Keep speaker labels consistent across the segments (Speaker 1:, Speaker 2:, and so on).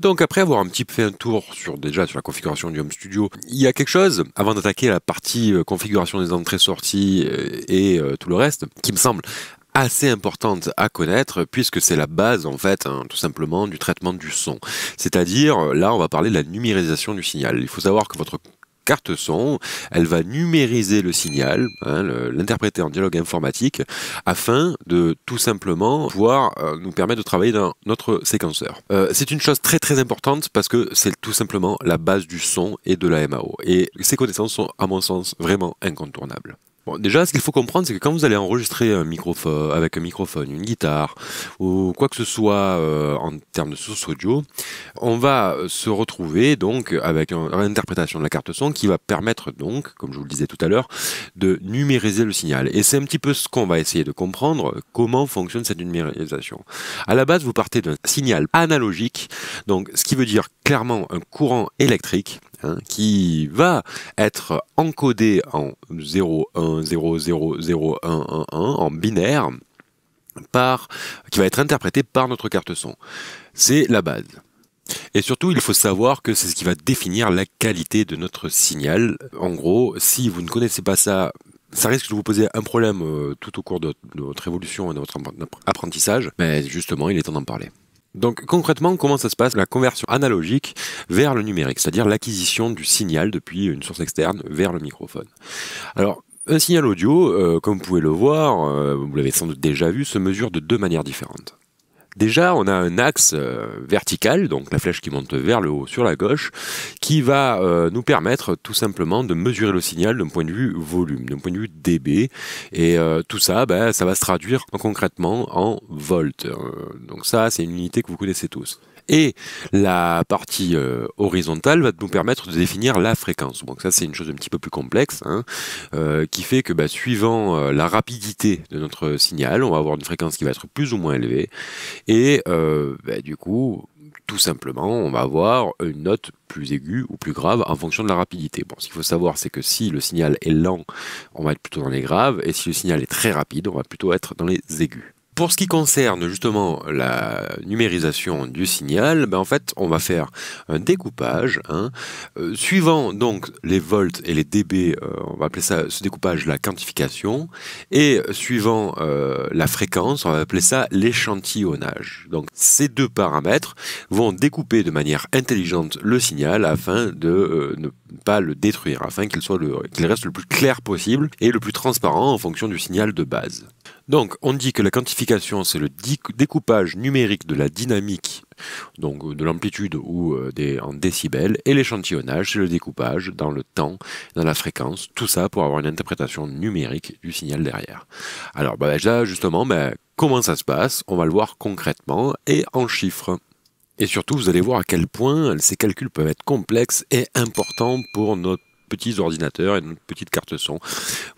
Speaker 1: Donc après avoir un petit peu fait un tour sur déjà sur la configuration du Home Studio, il y a quelque chose avant d'attaquer la partie euh, configuration des entrées-sorties euh, et euh, tout le reste qui me semble assez importante à connaître puisque c'est la base en fait hein, tout simplement du traitement du son. C'est-à-dire là on va parler de la numérisation du signal. Il faut savoir que votre carte son, elle va numériser le signal, hein, l'interpréter en dialogue informatique, afin de tout simplement pouvoir euh, nous permettre de travailler dans notre séquenceur. Euh, c'est une chose très très importante parce que c'est tout simplement la base du son et de la MAO. Et ces connaissances sont à mon sens vraiment incontournables déjà, ce qu'il faut comprendre, c'est que quand vous allez enregistrer un microphone, euh, avec un microphone, une guitare ou quoi que ce soit euh, en termes de source audio, on va euh, se retrouver donc avec une interprétation de la carte son qui va permettre donc, comme je vous le disais tout à l'heure, de numériser le signal. Et c'est un petit peu ce qu'on va essayer de comprendre, comment fonctionne cette numérisation. À la base, vous partez d'un signal analogique, donc ce qui veut dire clairement un courant électrique hein, qui va être encodé en 0, en binaire, par, qui va être interprété par notre carte son. C'est la base. Et surtout, il faut savoir que c'est ce qui va définir la qualité de notre signal. En gros, si vous ne connaissez pas ça, ça risque de vous poser un problème euh, tout au cours de, votre évolution et de votre apprentissage, mais justement, il est temps d'en parler. Donc concrètement, comment ça se passe la conversion analogique vers le numérique, c'est-à-dire l'acquisition du signal depuis une source externe vers le microphone Alors, un signal audio, euh, comme vous pouvez le voir, euh, vous l'avez sans doute déjà vu, se mesure de deux manières différentes. Déjà, on a un axe euh, vertical, donc la flèche qui monte vers le haut sur la gauche, qui va euh, nous permettre tout simplement de mesurer le signal d'un point de vue volume, d'un point de vue dB. Et euh, tout ça, ben, ça va se traduire concrètement en volts. donc ça, c'est une unité que vous connaissez tous. Et la partie euh, horizontale va nous permettre de définir la fréquence. Donc ça c'est une chose un petit peu plus complexe, hein, euh, qui fait que bah, suivant euh, la rapidité de notre signal, on va avoir une fréquence qui va être plus ou moins élevée. Et bah, du coup, tout simplement, on va avoir une note plus aiguë ou plus grave en fonction de la rapidité. Bon, ce qu'il faut savoir, c'est que si le signal est lent, on va être plutôt dans les graves, et si le signal est très rapide, on va plutôt être dans les aigus. Pour ce qui concerne justement la numérisation du signal, ben en fait, on va faire un découpage. Hein. Euh, suivant donc les volts et les dB, euh, on va appeler ça ce découpage la quantification. Et suivant euh, la fréquence, on va appeler ça l'échantillonnage. Donc ces deux paramètres vont découper de manière intelligente le signal afin de ne pas le détruire, afin qu'il soit qu'il reste le plus clair possible et le plus transparent en fonction du signal de base. Donc, on dit que la quantification, c'est le découpage numérique de la dynamique, donc de l'amplitude ou euh, en décibels, et l'échantillonnage, c'est le découpage dans le temps, dans la fréquence, tout ça pour avoir une interprétation numérique du signal derrière. Alors, déjà, bah, là, justement, bah, comment ça se passe On va le voir concrètement et en chiffres. Et surtout, vous allez voir à quel point ces calculs peuvent être complexes et importants pour notre petits ordinateurs et notre petite carte son.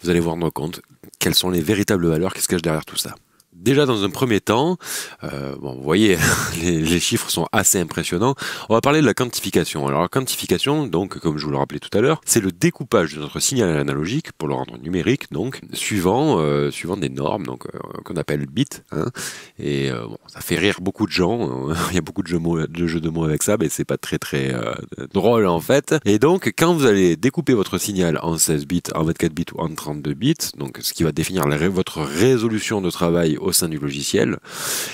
Speaker 1: Vous allez vous rendre compte quelles sont les véritables valeurs qui se cachent derrière tout ça déjà dans un premier temps, euh, bon, vous voyez, les, chiffres sont assez impressionnants. On va parler de la quantification. Alors la quantification, donc comme je vous le rappelais tout à l'heure, c'est le découpage de notre signal analogique pour le rendre numérique, donc suivant euh, suivant des normes, donc euh, qu'on appelle bits. Hein, et euh, ça fait rire beaucoup de gens. Hein. Il y a beaucoup de jeux, de mots avec ça, mais c'est pas très très drôle en fait. Et donc quand vous allez découper votre signal en 16 bits, en 24 bits ou en 32 bits, donc ce qui va définir votre résolution de travail au sein du logiciel,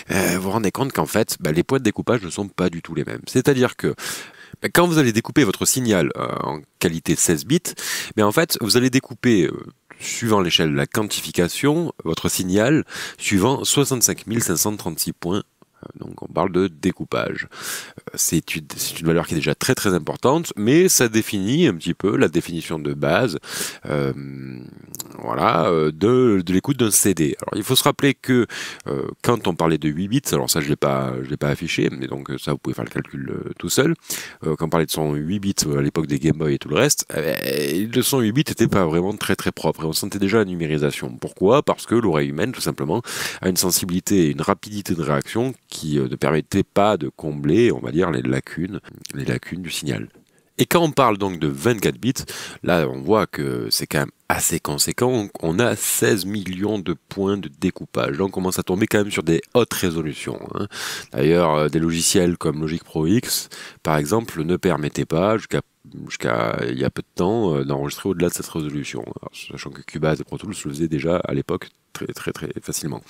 Speaker 1: vous euh, vous rendez compte qu'en fait, bah, les poids de découpage ne sont pas du tout les mêmes. C'est-à-dire que bah, quand vous allez découper votre signal euh, en qualité 16 bits, mais en fait, vous allez découper euh, suivant l'échelle de la quantification, votre signal suivant 65 536 points donc on parle de découpage. Euh, c'est une, valeur qui est déjà très très importante, mais ça définit un petit peu la définition de base euh, voilà, euh, de, l'écoute d'un CD. Alors il faut se rappeler que quand on parlait de 8 bits, alors ça je ne l'ai pas, pas affiché, mais donc ça vous pouvez faire le calcul tout seul, quand on parlait de son 8 bits à l'époque des Game Boy et tout le reste, eh, le son 8 bits n'était pas vraiment très très propre et on sentait déjà la numérisation. Pourquoi Parce que l'oreille humaine tout simplement a une sensibilité et une rapidité de réaction qui qui euh, ne permettait pas de combler, on va dire, les lacunes, les lacunes du signal. Et quand on parle donc de 24 bits, là on voit que c'est quand même assez conséquent. On a 16 millions de points de découpage. Donc on commence à tomber quand même sur des hautes résolutions. Hein. D'ailleurs, euh, des logiciels comme Logic Pro X, par exemple, ne permettaient pas jusqu'à jusqu'à il y a peu de temps euh, d'enregistrer au-delà de cette résolution. sachant que Cubase et Pro Tools le faisaient déjà à l'époque très très très facilement.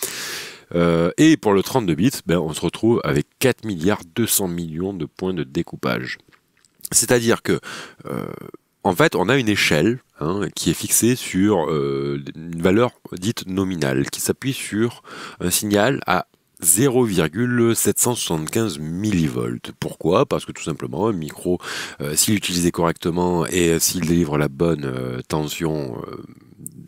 Speaker 1: Euh, et pour le 32 bits, ben, on se retrouve avec 4 milliards 200 millions de points de découpage. C'est-à-dire que, euh, en fait, on a une échelle hein, qui est fixée sur euh, une valeur dite nominale, qui s'appuie sur un signal à 0,775 millivolts. Pourquoi Parce que tout simplement, un micro, s'il s'il utilisé correctement et s'il délivre la bonne tension,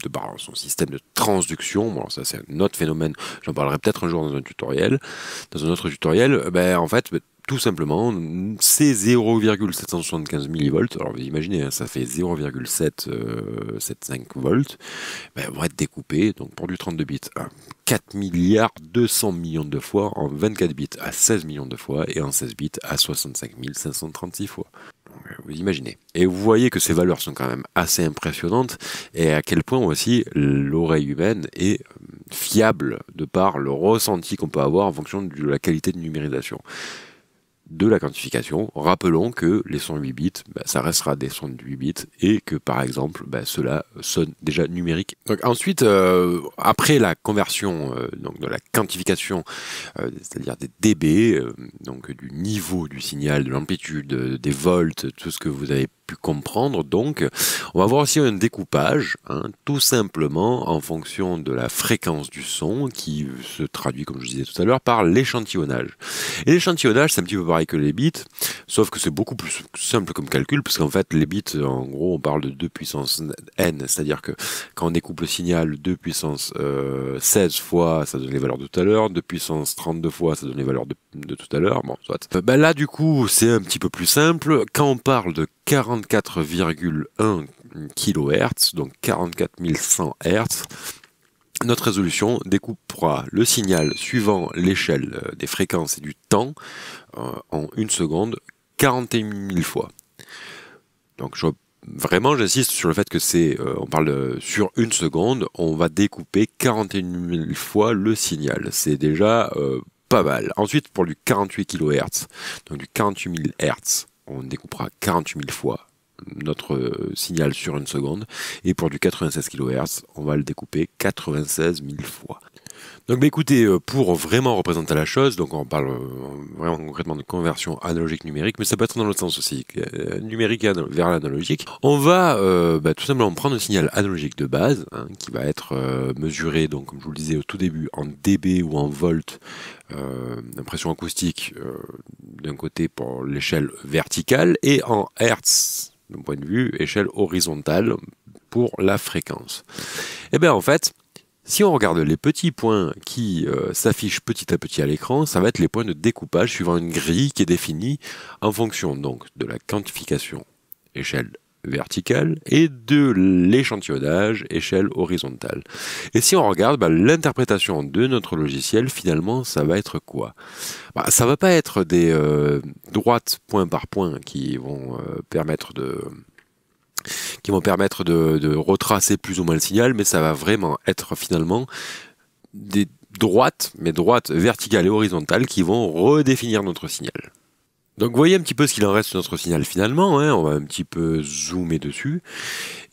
Speaker 1: de par son système de transduction. Bon, ça c'est un autre phénomène. J'en parlerai peut-être un jour dans un tutoriel. Dans un autre tutoriel, euh, ben, en fait, ben, tout simplement, c'est 0,775 millivolts. Alors vous imaginez, hein, ça fait 0,775 euh, volts. Ben, vont être découpés, donc pour du 32 bits, à hein, 4 milliards 200 millions de fois, en 24 bits à 16 millions de fois et en 16 bits à 65 536 fois vous imaginez. Et vous voyez que ces valeurs sont quand même assez impressionnantes et à quel point aussi l'oreille humaine est euh, fiable de par le ressenti qu'on peut avoir en fonction de la qualité de numérisation de la quantification. Rappelons que les sons 8 bits, bah, ça restera des sons de 8 bits et que par exemple, bah, cela sonne déjà numérique. ensuite, euh, après la conversion euh, donc de la quantification, euh, c'est-à-dire des dB, donc du niveau du signal, de l'amplitude, des volts, tout ce que vous avez comprendre. Donc, on va voir aussi un découpage, hein, tout simplement en fonction de la fréquence du son qui se traduit, comme je disais tout à l'heure, par l'échantillonnage. Et l'échantillonnage, c'est un petit peu pareil que les bits, sauf que c'est beaucoup plus simple comme calcul, parce qu'en fait, les bits, en gros, on parle de 2 puissance n, c'est-à-dire que quand on découpe le signal 2 puissance 16 euh, fois, ça donne les valeurs de tout à l'heure, 2 puissance 32 fois, ça donne les valeurs de de tout à l'heure. Bon, soit. Ben là, du coup, c'est un petit peu plus simple. Quand on parle de 44,1 kHz, donc 44 100 Hz, notre résolution découpera le signal suivant l'échelle euh, des fréquences et du temps euh, en une seconde 41 000 fois. Donc vraiment j'insiste sur le fait que c'est, euh, on parle sur une seconde, on va découper 41 000 fois le signal. C'est déjà pas mal. Ensuite, pour du 48 kHz, donc du 48 000 Hz, on découpera 48 000 fois notre euh, signal sur une seconde. Et pour du 96 kHz, on va le découper 96 000 fois. Donc, écoutez, euh, pour vraiment représenter la chose, donc on parle euh, vraiment concrètement de conversion analogique numérique, mais ça peut être dans l'autre sens aussi, euh, numérique vers l'analogique. On va bah, tout simplement prendre un signal analogique de base hein, qui va être mesuré, donc comme je vous le disais au tout début, en dB ou en volts euh, pression acoustique d'un côté pour l'échelle verticale et en hertz d'un point de vue échelle horizontale pour la fréquence. Et eh bien en fait, si on regarde les petits points qui euh, s'affichent petit à petit à l'écran, ça va être les points de découpage suivant une grille qui est définie en fonction donc de la quantification échelle verticale et de l'échantillonnage échelle horizontale. Et si on regarde bah, l'interprétation de notre logiciel, finalement, ça va être quoi bah, Ça va pas être des euh, droites point par point qui vont euh, permettre de qui vont permettre de, retracer plus ou moins le signal, mais ça va vraiment être finalement des droites, mais droites verticales et horizontales qui vont redéfinir notre signal. Donc voyez un petit peu ce qu'il en reste de notre signal finalement, hein. on va un petit peu zoomer dessus,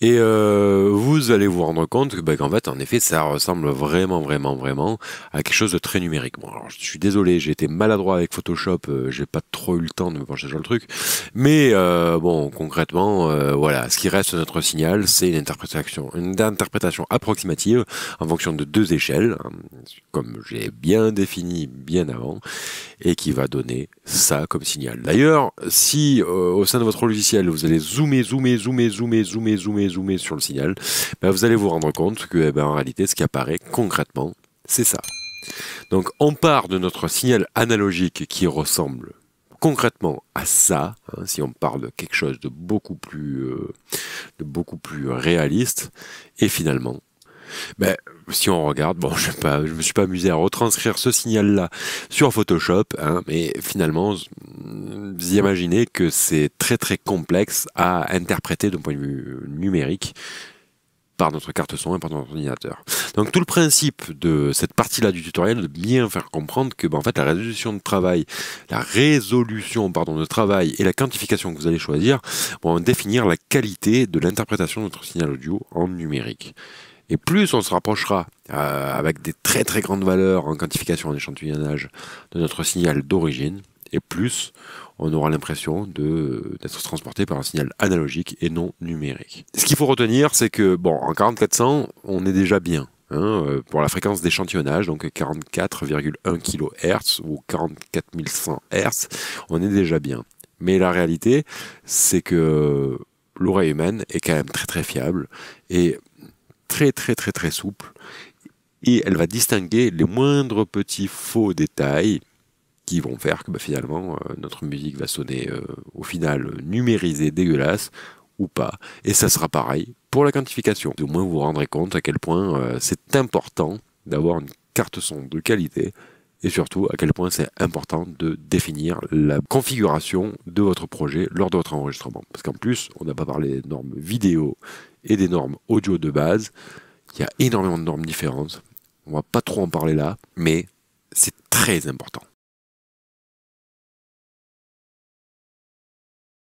Speaker 1: et euh, vous allez vous rendre compte que en fait, en effet, ça ressemble vraiment, vraiment, vraiment à quelque chose de très numérique. je suis désolé, j'ai été maladroit avec Photoshop, euh, j'ai pas trop eu le temps de me pencher sur le truc. Mais euh, bon, concrètement, voilà, ce qui reste de notre signal, c'est une interprétation, une interprétation approximative en fonction de deux échelles, hein, comme j'ai bien défini bien avant, et qui va donner ça comme signal. D'ailleurs, si au sein de votre logiciel, vous allez zoomer, zoomer, zoomer, zoomer, zoomer, zoomer, zoomer sur le signal, ben, vous allez vous rendre compte que eh ben, en réalité, ce qui apparaît concrètement, c'est ça. Donc on part de notre signal analogique qui ressemble concrètement à ça, hein, si on parle de quelque chose de beaucoup plus, euh, de beaucoup plus réaliste, et finalement, ben, si on regarde, bon, je ne me suis pas amusé à retranscrire ce signal-là sur Photoshop, hein, mais finalement, vous imaginez que c'est très très complexe à interpréter d'un point de vue numérique par notre carte son et par notre ordinateur. Donc tout le principe de cette partie-là du tutoriel, de bien faire comprendre que ben, en fait la résolution de travail, la résolution pardon de travail et la quantification que vous allez choisir vont définir la qualité de l'interprétation de notre signal audio en numérique. Et plus on se rapprochera euh, avec des très très grandes valeurs en quantification en échantillonnage de notre signal d'origine, et plus on aura l'impression d'être transporté par un signal analogique et non numérique. Ce qu'il faut retenir, c'est que bon, en 4400, on est déjà bien. Hein, euh, pour la fréquence d'échantillonnage, donc 44,1 kHz ou 44100 Hz, on est déjà bien. Mais la réalité, c'est que l'oreille humaine est quand même très très fiable et très très très très souple et elle va distinguer les moindres petits faux détails qui vont faire que bah, finalement euh, notre musique va sonner euh, au final numérisée, dégueulasse ou pas. Et ça sera pareil pour la quantification. Au moins vous vous rendrez compte à quel point euh, c'est important d'avoir une carte son de qualité et surtout à quel point c'est important de définir la configuration de votre projet lors de votre enregistrement. Parce qu'en plus, on n'a pas parlé des normes vidéo et des normes audio de base. Il y a énormément de normes différentes. On va pas trop en parler là, mais c'est très important.